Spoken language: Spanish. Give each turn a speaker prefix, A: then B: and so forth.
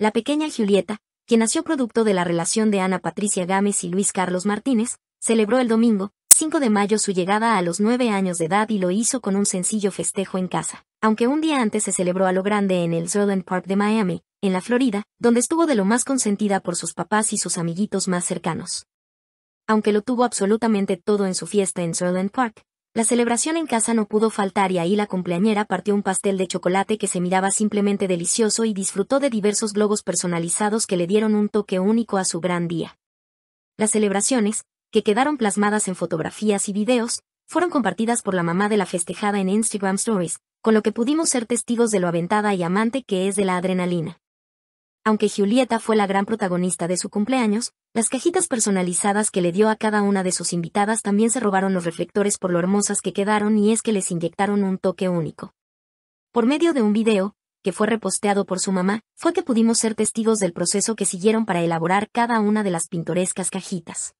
A: La pequeña Julieta, quien nació producto de la relación de Ana Patricia Gámez y Luis Carlos Martínez, celebró el domingo, 5 de mayo su llegada a los nueve años de edad y lo hizo con un sencillo festejo en casa. Aunque un día antes se celebró a lo grande en el Zerland Park de Miami, en la Florida, donde estuvo de lo más consentida por sus papás y sus amiguitos más cercanos. Aunque lo tuvo absolutamente todo en su fiesta en Zerland Park, la celebración en casa no pudo faltar y ahí la cumpleañera partió un pastel de chocolate que se miraba simplemente delicioso y disfrutó de diversos globos personalizados que le dieron un toque único a su gran día. Las celebraciones, que quedaron plasmadas en fotografías y videos, fueron compartidas por la mamá de la festejada en Instagram Stories, con lo que pudimos ser testigos de lo aventada y amante que es de la adrenalina. Aunque Julieta fue la gran protagonista de su cumpleaños, las cajitas personalizadas que le dio a cada una de sus invitadas también se robaron los reflectores por lo hermosas que quedaron y es que les inyectaron un toque único. Por medio de un video, que fue reposteado por su mamá, fue que pudimos ser testigos del proceso que siguieron para elaborar cada una de las pintorescas cajitas.